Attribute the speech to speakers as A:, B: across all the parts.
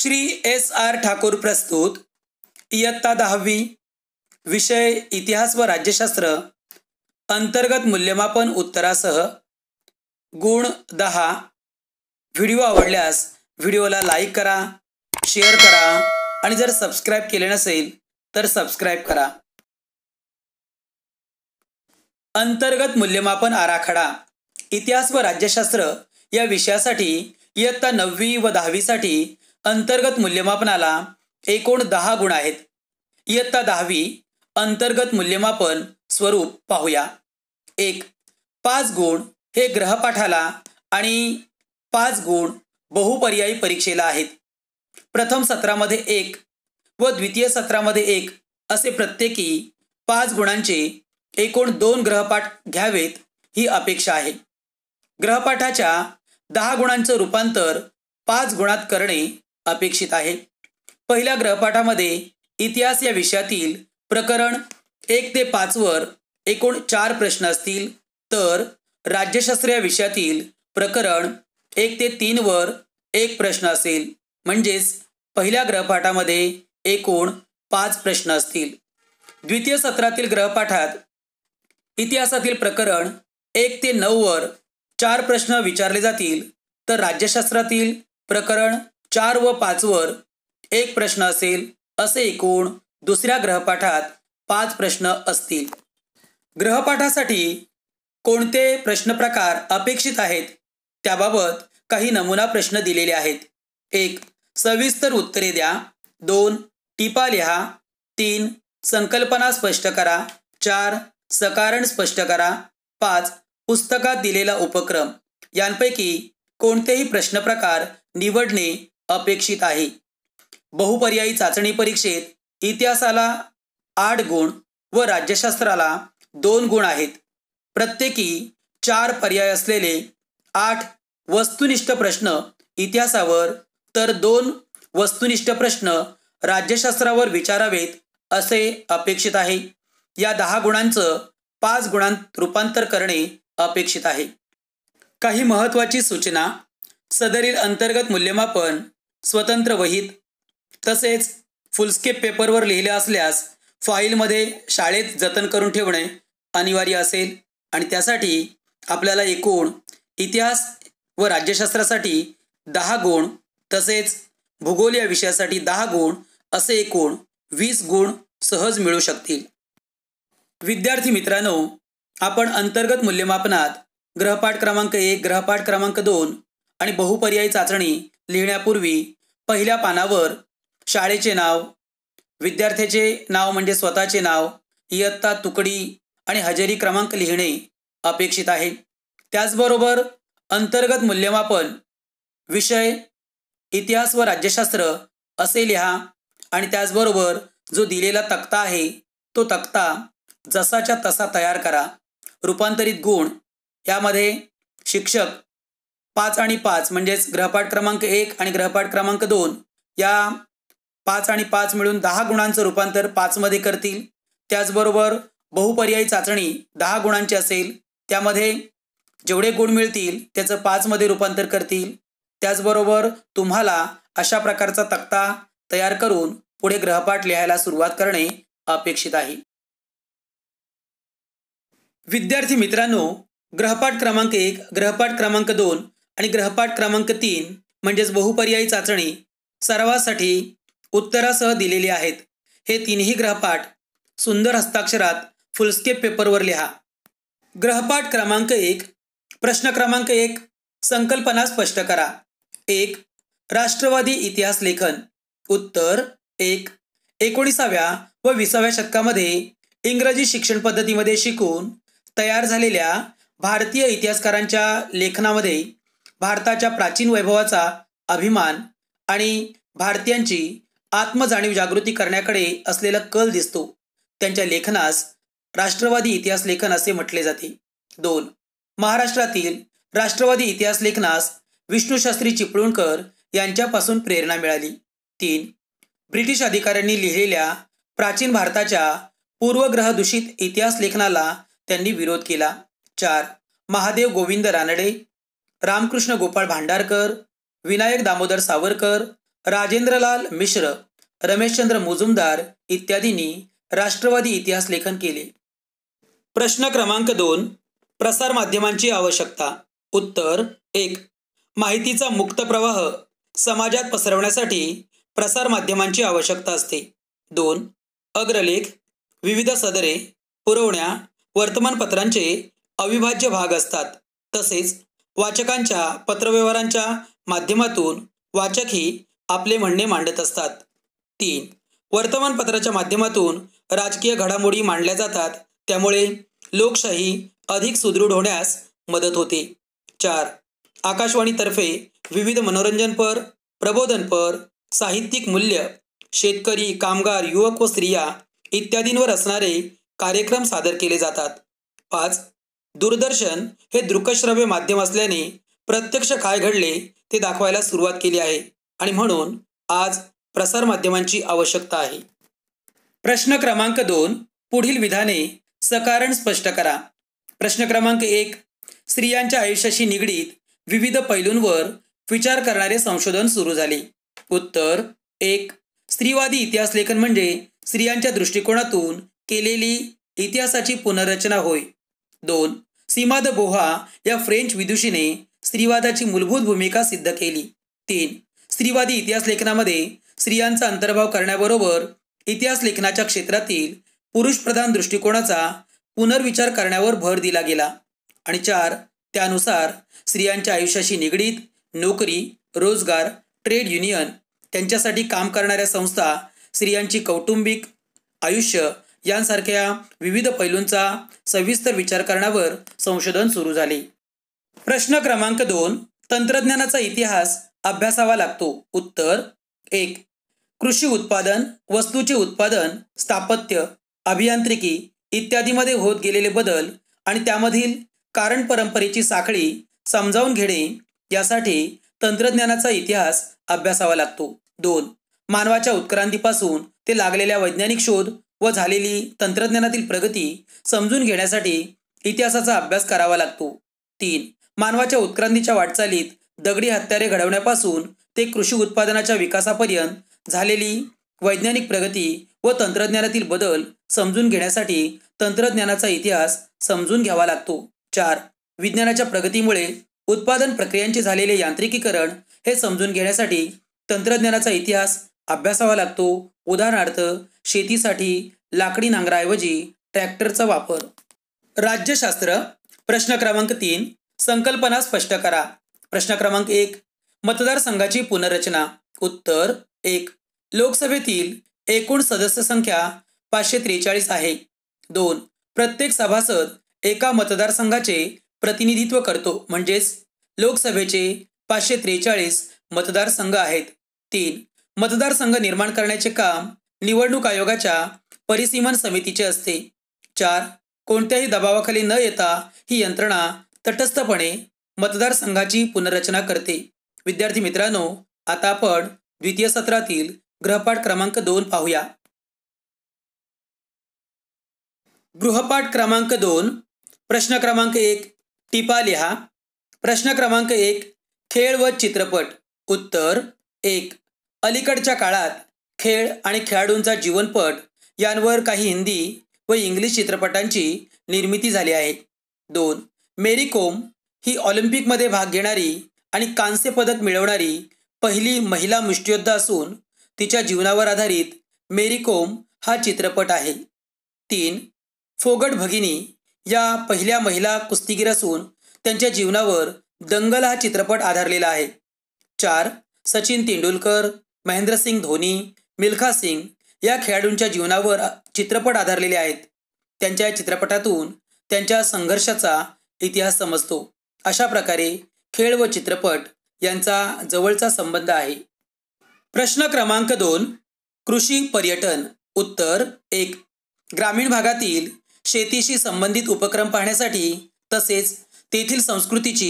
A: Shri S R Thakur प्रस्तुत इयत्ता दहावी विषय इतिहास व राज्यशास्त्र अंतर्गत मूल्यमापन उत्तरासह गुण दहा व्हिडिओ आवडल्यास व्हिडिओला लाईक करा शेअर करा आणि जर सबस्क्राईब केले नसेल तर सबस्क्राईब करा अंतर्गत मूल्यमापन आराखडा इतिहास व राज्यशास्त्र या विषयासाठी इयत्ता नववी व दहावीसाठी अंतर्गत मूल्यमापनाला एकूण दहा गुण आहेत इयत्ता दहावी अंतर्गत मूल्यमापन स्वरूप पाहूया एक पाच गुण हे ग्रहपाठाला आणि पाच गुण बहुपर्यायी परीक्षेला आहेत प्रथम सत्रामध्ये एक व द्वितीय सत्रामध्ये एक असे प्रत्येकी पाच गुणांचे एकूण दोन ग्रहपाठ घ्यावेत ही अपेक्षा आहे ग्रहपाठाच्या दहा गुणांचं रूपांतर पाच गुणात करणे अपेक्षित आहे पहिल्या ग्रहपाठामध्ये इतिहास या विषयातील प्रकरण एक ते पाचवर एकूण चार प्रश्न असतील तर राज्यशास्त्र या विषयातील प्रकरण एक ते तीनवर एक प्रश्न असेल म्हणजेच पहिल्या ग्रहपाठामध्ये एकूण पाच प्रश्न असतील द्वितीय सत्रातील ग्रहपाठात इतिहासातील प्रकरण एक ते नऊवर चार प्रश्न विचारले जातील तर राज्यशास्त्रातील प्रकरण चार व पाचवर एक प्रश्न असेल असे एकूण दुसऱ्या ग्रहपाठात पाच प्रश्न असतील ग्रहपाठासाठी कोणते प्रश्न प्रकार अपेक्षित आहेत त्याबाबत काही नमुना प्रश्न दिलेले आहेत एक सविस्तर उत्तरे द्या दोन टिपा लिहा तीन संकल्पना स्पष्ट करा चार सकारण स्पष्ट करा पाच पुस्तकात दिलेला उपक्रम यांपैकी कोणतेही प्रश्न प्रकार निवडणे अपेक्षित आहे बहुपर्यायी चाचणी परीक्षेत इतिहासाला आठ गुण व राज्यशास्त्राला दोन गुण आहेत प्रत्येकी चार पर्याय असलेले आठ वस्तुनिष्ठ प्रश्न इतिहासावर तर दोन वस्तुनिष्ठ प्रश्न राज्यशास्त्रावर विचारावेत असे अपेक्षित आहे या दहा गुणांचं पाच गुणांत रूपांतर करणे अपेक्षित आहे काही महत्त्वाची सूचना सदरील अंतर्गत मूल्यमापन स्वतंत्र वहीत तसेच फुलस्केप पेपरवर लिहिले असल्यास फाईलमध्ये शाळेत जतन करून ठेवणे अनिवार्य असेल आणि त्यासाठी आपल्याला एकूण इतिहास व राज्यशास्त्रासाठी दहा गुण तसेच भूगोल या विषयासाठी दहा गुण असे एकूण वीस गुण सहज मिळू शकतील विद्यार्थी मित्रांनो आपण अंतर्गत मूल्यमापनात ग्रहपाठ क्रमांक एक ग्रहपाठ क्रमांक दोन आणि बहुपर्यायी चाचणी लिहिण्यापूर्वी पहिल्या पानावर शाळेचे नाव विद्यार्थ्याचे नाव म्हणजे स्वतःचे नाव इयत्ता तुकडी आणि हजेरी क्रमांक लिहिणे अपेक्षित आहे त्याचबरोबर अंतर्गत मूल्यमापन विषय इतिहास व राज्यशास्त्र असे लिहा आणि त्याचबरोबर जो दिलेला तक्ता आहे तो तक्ता जसाच्या तसा तयार करा रूपांतरित गुण यामध्ये शिक्षक पाच आणि पाच म्हणजेच ग्रहपाठ क्रमांक एक आणि ग्रहपाठ क्रमांक दोन या पाच आणि पाच मिळून दहा गुणांचं रूपांतर पाचमध्ये करतील त्याचबरोबर बहुपर्यायी चाचणी दहा गुणांची असेल त्यामध्ये जेवढे गुण मिळतील त्याचं पाचमध्ये रूपांतर करतील त्याचबरोबर तुम्हाला अशा प्रकारचा तक्ता तयार करून पुढे ग्रहपाठ लिहायला सुरुवात करणे अपेक्षित आहे विद्यार्थी मित्रांनो ग्रहपाठ क्रमांक एक ग्रहपाठ क्रमांक दोन आणि ग्रहपाठ क्रमांक तीन म्हणजेच बहुपर्यायी चाचणी सर्वासाठी उत्तरासह दिलेली आहेत हे तीनही ग्रहपाठ सुंदर हस्ताक्षरात फुलस्केप पेपरवर लिहा ग्रहपाठ क्रमांक एक प्रश्न क्रमांक एक संकल्पना स्पष्ट करा एक राष्ट्रवादी इतिहास लेखन उत्तर एक एकोणीसाव्या व विसाव्या शतकामध्ये इंग्रजी शिक्षण पद्धतीमध्ये शिकून तयार झालेल्या भारतीय इतिहासकारांच्या लेखनामध्ये भारताच्या प्राचीन वैभवाचा अभिमान आणि भारतीयांची आत्मजाणीव जागृती करण्याकडे असलेला कल दिसतो त्यांच्या लेखनास राष्ट्रवादी इतिहास लेखन असे म्हटले जाते दोन महाराष्ट्रातील राष्ट्रवादी इतिहास लेखनास विष्णूशास्त्री चिपळूणकर यांच्यापासून प्रेरणा मिळाली तीन ब्रिटिश अधिकाऱ्यांनी लिहिलेल्या प्राचीन भारताच्या पूर्वग्रहदूषित इतिहास लेखनाला त्यांनी विरोध केला चार महादेव गोविंद रानडे रामकृष्ण गोपाळ भांडारकर विनायक दामोदर सावरकर राजेंद्रलाल मिश्र रमेशचंद्र मुजुमदार इत्यादींनी राष्ट्रवादी इतिहास लेखन केले प्रश्न क्रमांक दोन प्रसार माध्यमांची आवश्यकता उत्तर एक माहितीचा मुक्त प्रवाह समाजात पसरवण्यासाठी प्रसार माध्यमांची आवश्यकता असते दोन अग्रलेख विविध सदरे पुरवण्या वर्तमानपत्रांचे अविभाज्य भाग असतात तसेच वाचकांच्या पत्रव्यवहारांच्या माध्यमातून वाचकही आपले म्हणणे मांडत असतात तीन वर्तमानपत्राच्या माध्यमातून राजकीय घडामोडी मांडल्या जातात त्यामुळे लोकशाही अधिक सुदृढ होण्यास मदत होते चार आकाशवाणीतर्फे विविध मनोरंजनपर प्रबोधनपर साहित्यिक मूल्य शेतकरी कामगार युवक व स्त्रिया इत्यादींवर असणारे कार्यक्रम सादर केले जातात पाच दूरदर्शन हे दृकश्रव्य माध्यम असल्याने प्रत्यक्ष काय घडले ते दाखवायला सुरुवात केली आहे आणि म्हणून आज प्रसारमाध्यमांची आवश्यकता आहे प्रश्न क्रमांक दोन पुढील विधाने सकारण स्पष्ट करा प्रश्न क्रमांक एक स्त्रियांच्या आयुष्याशी निगडीत विविध पैलूंवर विचार करणारे संशोधन सुरू झाले उत्तर एक स्त्रीवादी इतिहास लेखन म्हणजे स्त्रियांच्या दृष्टिकोनातून केलेली इतिहासाची पुनर्रचना होय दोन सीमा द बोहा या फ्रेंच विदुषीने स्त्रीवादाची मूलभूत भूमिका सिद्ध केली तीन स्त्रीवादी इतिहास लेखनामध्ये स्त्रियांचा अंतर्भाव करण्याबरोबर इतिहास लेखनाच्या क्षेत्रातील पुरुषप्रधान दृष्टिकोनाचा पुनर्विचार करण्यावर भर दिला गेला आणि चार त्यानुसार स्त्रियांच्या आयुष्याशी निगडीत नोकरी रोजगार ट्रेड युनियन त्यांच्यासाठी काम करणाऱ्या संस्था स्त्रियांची कौटुंबिक आयुष्य यांसारख्या विविध पैलूंचा सविस्तर विचार करण्यावर संशोधन सुरू झाले प्रश्न क्रमांक दोन तंत्रज्ञानाचा इतिहास अभ्यासावा लागतो उत्तर एक कृषी उत्पादन वस्तूचे उत्पादन स्थापत्य अभियांत्रिकी इत्यादीमध्ये होत गेलेले बदल आणि त्यामधील कारण परंपरेची साखळी समजावून घेणे यासाठी तंत्रज्ञानाचा इतिहास अभ्यासावा लागतो दोन मानवाच्या उत्क्रांतीपासून ते लागलेल्या वैज्ञानिक शोध व झालेली तंत्रज्ञानातील प्रगती समजून घेण्यासाठी इतिहासाचा अभ्यास करावा लागतो तीन मानवाच्या उत्क्रांतीच्या वाटचालीत दगडी हत्यारे घडवण्यापासून ते कृषी उत्पादनाच्या विकासापर्यंत झालेली वैज्ञानिक प्रगती व तंत्रज्ञानातील बदल समजून घेण्यासाठी तंत्रज्ञानाचा इतिहास समजून घ्यावा लागतो चार विज्ञानाच्या प्रगतीमुळे उत्पादन प्रक्रियांचे झालेले यांत्रिकीकरण हे समजून घेण्यासाठी तंत्रज्ञानाचा इतिहास अभ्यासावा लागतो उदाहरणार्थ शेतीसाठी लाकडी नांगराऐवजी ट्रॅक्टरचा वापर राज्यशास्त्र प्रश्न क्रमांक तीन संकल्पना स्पष्ट करा प्रश्न क्रमांक एक मतदारसंघाची पुनर्रचना उत्तर एक लोकसभेतील एकूण सदस्य संख्या पाचशे त्रेचाळीस आहे दोन प्रत्येक सभासद एका मतदारसंघाचे प्रतिनिधित्व करतो म्हणजेच लोकसभेचे पाचशे त्रेचाळीस मतदारसंघ आहेत तीन मतदारसंघ निर्माण करण्याचे काम निवडणूक आयोगाच्या परिसीमन समितीचे असते चार कोणत्याही दबावाखाली न येता ही यंत्रणा तटस्थपणे मतदारसंघाची पुनर्रचना करते विद्यार्थी मित्रांनो आता आपण द्वितीय सत्रातील गृहपाठ क्रमांक दोन पाहूया गृहपाठ क्रमांक दोन प्रश्न क्रमांक एक टिपा लिहा प्रश्न क्रमांक एक खेळ व चित्रपट उत्तर एक अलीकडच्या काळात खेळ आणि खेळाडूंचा जीवनपट यांवर काही हिंदी व इंग्लिश चित्रपटांची निर्मिती झाली आहे दोन मेरी कोम ही ऑलिम्पिकमध्ये भाग घेणारी आणि कांस्य पदक मिळवणारी पहिली महिला मुष्टियोद्धा असून तिच्या जीवनावर आधारित मेरी कोम हा चित्रपट आहे तीन फोगट भगिनी या पहिल्या महिला कुस्तीगीर असून त्यांच्या जीवनावर दंगल हा चित्रपट आधारलेला आहे चार सचिन तेंडुलकर महेंद्रसिंग धोनी मिल्खा सिंग या खेळाडूंच्या जीवनावर चित्रपट आधारलेले आहेत त्यांच्या चित्रपटातून त्यांच्या संघर्षाचा इतिहास समजतो अशा प्रकारे खेळ व चित्रपट यांचा जवळचा संबंध आहे प्रश्न क्रमांक दोन कृषी पर्यटन उत्तर एक ग्रामीण भागातील शेतीशी संबंधित उपक्रम पाहण्यासाठी तसेच तेथील संस्कृतीची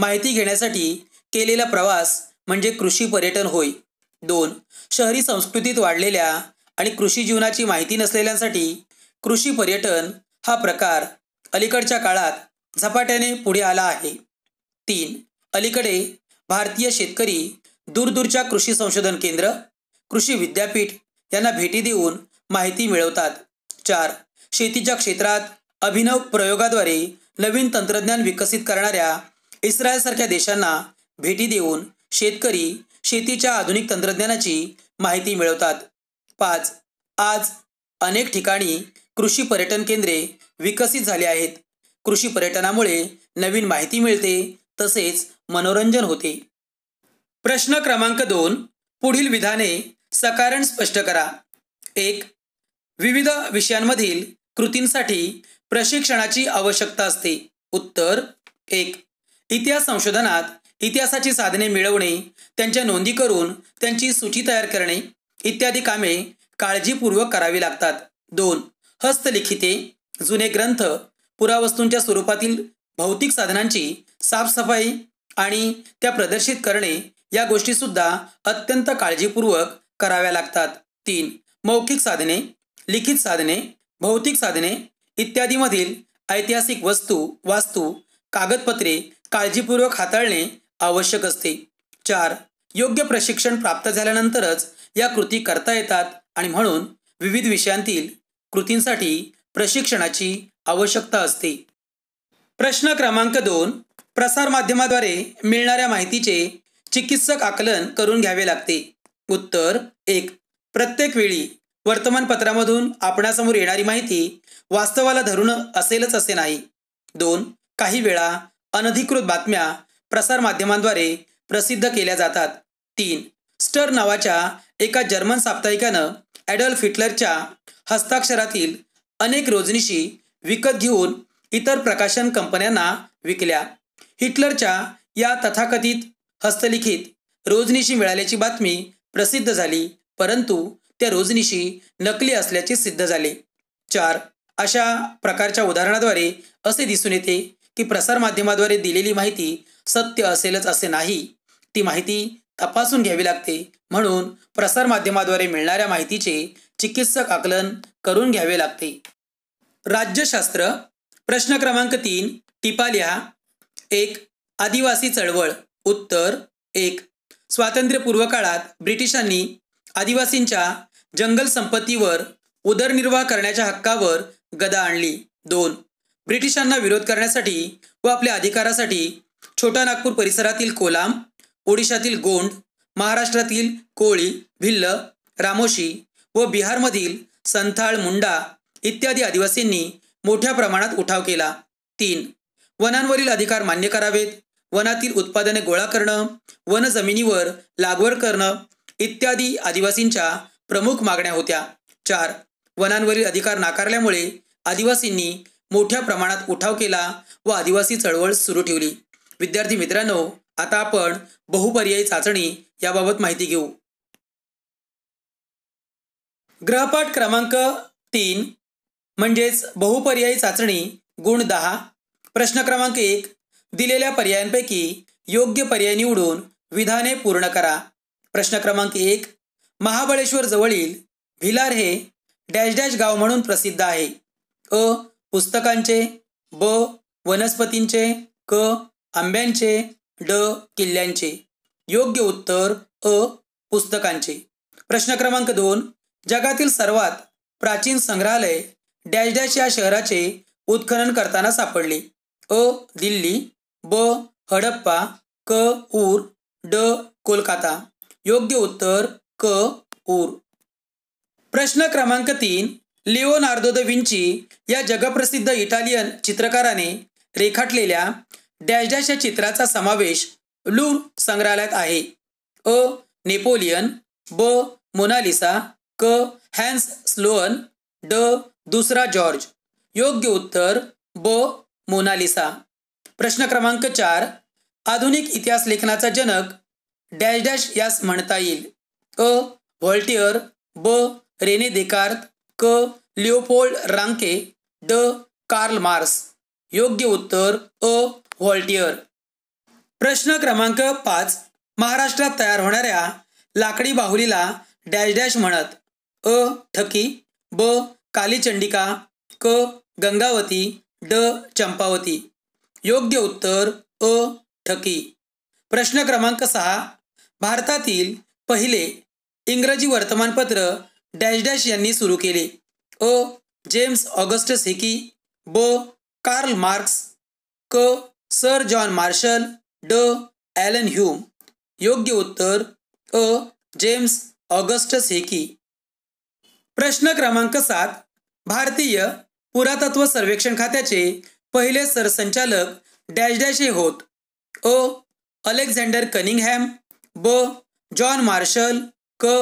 A: माहिती घेण्यासाठी केलेला प्रवास म्हणजे कृषी पर्यटन होय दोन शहरी संस्कृतीत वाढलेल्या आणि कृषी जीवनाची माहिती नसलेल्यांसाठी कृषी पर्यटन हा प्रकार अलीकडच्या काळात झपाट्याने पुढे आला आहे तीन अलीकडे भारतीय शेतकरी दूरदूरच्या कृषी संशोधन केंद्र कृषी विद्यापीठ यांना भेटी देऊन माहिती मिळवतात चार शेतीच्या क्षेत्रात अभिनव प्रयोगाद्वारे नवीन तंत्रज्ञान विकसित करणाऱ्या इस्रायलसारख्या देशांना भेटी देऊन शेतकरी शेतीच्या आधुनिक तंत्रज्ञानाची माहिती मिळवतात पाच आज अनेक ठिकाणी कृषी पर्यटन केंद्रे विकसित झाली आहेत कृषी पर्यटनामुळे नवीन माहिती मिळते तसेच मनोरंजन होते प्रश्न क्रमांक दोन पुढील विधाने सकारण स्पष्ट करा एक विविध विषयांमधील कृतींसाठी प्रशिक्षणाची आवश्यकता असते उत्तर एक इतिहास संशोधनात इतिहासाची साधने मिळवणे त्यांच्या नोंदी करून त्यांची सूची तयार करणे इत्यादी कामे काळजीपूर्वक करावी लागतात दोन हस्तलिखिते जुने ग्रंथ पुरावस्तूंच्या स्वरूपातील भौतिक साधनांची साफसफाई आणि त्या प्रदर्शित करणे या गोष्टीसुद्धा अत्यंत काळजीपूर्वक कराव्या लागतात तीन मौखिक साधने लिखित साधने भौतिक साधने इत्यादीमधील ऐतिहासिक वस्तू वास्तू कागदपत्रे काळजीपूर्वक हाताळणे आवश्यक असते चार योग्य प्रशिक्षण प्राप्त झाल्यानंतरच या कृती करता येतात आणि म्हणून विविध विषयांतील कृतींसाठी प्रशिक्षणाची आवश्यकता असते प्रश्न क्रमांक दोन प्रसारमाध्यमाद्वारे मिळणाऱ्या माहितीचे चिकित्सक आकलन करून घ्यावे लागते उत्तर एक प्रत्येक वेळी वर्तमानपत्रामधून आपणासमोर येणारी माहिती वास्तवाला धरून असेलच असे नाही दोन काही वेळा अनधिकृत बातम्या प्रसारमाध्यमांद्वारे प्रसिद्ध केल्या जातात तीन स्टर नावाच्या एका जर्मन साप्ताहिकानं ॲडॉल्फ हिटलरच्या हस्ताक्षरातील अनेक रोजनिशी विकत घेऊन इतर प्रकाशन कंपन्यांना विकल्या हिटलरच्या या तथाकथित हस्तलिखित रोजनिशी मिळाल्याची बातमी प्रसिद्ध झाली परंतु त्या रोजनिशी नकली असल्याचे सिद्ध झाले चार अशा प्रकारच्या उदाहरणाद्वारे असे दिसून येते की प्रसारमाध्यमाद्वारे दिलेली माहिती सत्य असेलच असे नाही ती माहिती तपासून घ्यावी लागते म्हणून प्रसारमाध्यमाद्वारे मिळणाऱ्या माहितीचे चिकित्सक आकलन करून घ्यावे लागते राज्यशास्त्र प्रश्न क्रमांक तीन टिपा लिहा एक आदिवासी चळवळ उत्तर एक स्वातंत्र्यपूर्व काळात ब्रिटिशांनी आदिवासींच्या जंगल संपत्तीवर उदरनिर्वाह करण्याच्या हक्कावर गदा आणली दोन ब्रिटिशांना विरोध करण्यासाठी व आपल्या अधिकारासाठी छोटा नागपूर परिसरातील कोलाम ओडिशातील गोंड महाराष्ट्रातील कोळी भिल्ल रामोशी व बिहारमधील संथाळ मुंडा इत्यादी आदिवासींनी मोठ्या प्रमाणात उठाव केला तीन वनांवरील अधिकार मान्य करावेत वनातील उत्पादने गोळा करणं वन जमिनीवर लागवड करणं इत्यादी आदिवासींच्या प्रमुख मागण्या होत्या चार वनांवरील अधिकार नाकारल्यामुळे आदिवासींनी मोठ्या प्रमाणात उठाव केला व आदिवासी चळवळ सुरू ठेवली विद्यार्थी मित्रांनो आता आपण बहुपर्यायी चाचणी याबाबत माहिती घेऊ ग्रहपाठ क्रमांक तीन म्हणजेच बहुपर्यायी चाचणी गुण दहा प्रश्न क्रमांक एक दिलेल्या पर्यायांपैकी योग्य पर्याय निवडून विधाने पूर्ण करा प्रश्न क्रमांक एक महाबळेश्वर जवळील भिलार हे डॅश डॅश गाव म्हणून प्रसिद्ध आहे अ पुस्तकांचे ब वनस्पतींचे क आंब्यांचे ड किल्ल्यांचे योग्य उत्तर अ पुस्तकांचे प्रश्न क्रमांक दोन जगातील सर्वात प्राचीन संग्रहालय डॅश डॅश या शहराचे उत्खनन करताना सापडले अ दिल्ली ब हडप्पा क ऊर ड कोलकाता योग्य उत्तर क ऊर प्रश्न क्रमांक तीन लिओनार्दो द विंची या जगप्रसिद्ध इटालियन चित्रकाराने रेखाटलेल्या डॅश डॅश या चित्राचा समावेश लू संग्रहालयात आहे अ नेपोलियन ब मोनालिसा क हॅन्स स्लोअन ड दुसरा जॉर्ज योग्य उत्तर ब मोनालिसा प्रश्न क्रमांक चार आधुनिक इतिहास लेखनाचा जनक डॅश डॅश यास म्हणता येईल अ व्हॉल्टिअर ब रेने देकार्त क लिओपोल्ड रांके ड कार्ल मार्स योग्य उत्तर अ व्हॉल्टियर प्रश्न क्रमांक पाच महाराष्ट्रात तयार होणाऱ्या लाकडी बाहुलीला डॅश डॅश म्हणत अ ठकी ब कालीचंडिका क गंगावती ड चंपावती योग्य उत्तर अ ठकी प्रश्न क्रमांक सहा भारतातील पहिले इंग्रजी वर्तमानपत्र डॅश डॅश यांनी सुरू केले अ जेम्स ऑगस्टस हिकी ब कार्ल मार्क्स क सर जॉन मार्शल ड ॲलन ह्यूम योग्य उत्तर अ जेम्स ऑगस्टस हेकी प्रश्न क्रमांक सात भारतीय पुरातत्व सर्वेक्षण खात्याचे पहिले सरसंचालक डॅश डॅश हे होत अ अलेक्झांडर कनिंगहॅम ब जॉन मार्शल क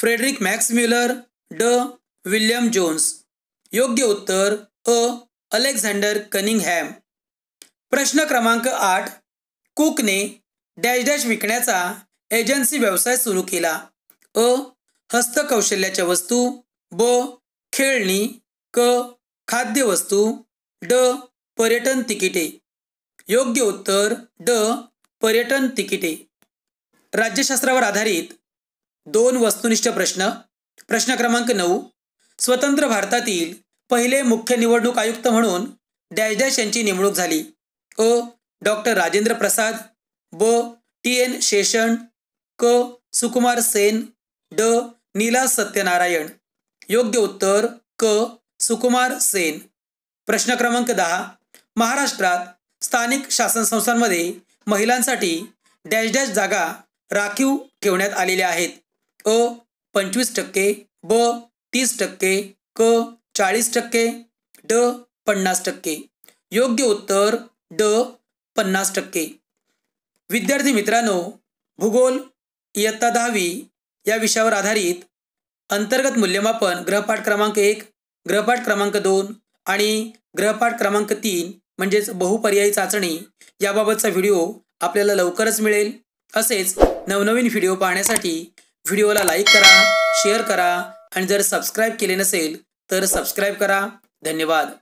A: फ्रेडरिक मॅक्सम्युलर ड विल्यम जोन्स योग्य उत्तर अ अलेक्झांडर कनिंगहॅम प्रश्न क्रमांक आठ कुकने डॅश डॅश विकण्याचा एजन्सी व्यवसाय सुरू केला अ हस्तकौशल्याच्या वस्तू ब खेळणी क खाद्य वस्तू ड पर्यटन तिकिटे योग्य उत्तर ड पर्यटन तिकिटे राज्यशास्त्रावर आधारित दोन वस्तुनिष्ठ प्रश्न प्रश्न क्रमांक नऊ स्वतंत्र भारतातील पहिले मुख्य निवडणूक आयुक्त म्हणून डॅश डॅश यांची नेमणूक झाली अ डॉक्टर राजेंद्र प्रसाद ब टी एन शेषण क सुकुमार सेन ड नीला सत्यनारायण योग्य उत्तर क सुकुमार सेन प्रश्न क्रमांक दहा महाराष्ट्रात स्थानिक शासन संस्थांमध्ये महिलांसाठी डॅश डॅश जागा राखीव ठेवण्यात आलेल्या आहेत अ पंचवीस टक्के ब तीस टक्के क चाळीस टक्के ड पन्नास टक्के योग्य उत्तर ड पन्नास टक्के विद्यार्थी मित्रांनो भूगोल इयत्ता दहावी या विषयावर आधारित अंतर्गत मूल्यमापन ग्रहपाठ क्रमांक एक ग्रहपाठ क्रमांक दोन आणि ग्रहपाठ क्रमांक तीन म्हणजेच बहुपर्यायी चाचणी याबाबतचा व्हिडिओ आपल्याला लवकरच मिळेल असेच नवनवीन व्हिडिओ पाहण्यासाठी व्हिडिओला लाईक करा शेअर करा आणि जर सबस्क्राईब केले नसेल तर सबस्क्राईब करा धन्यवाद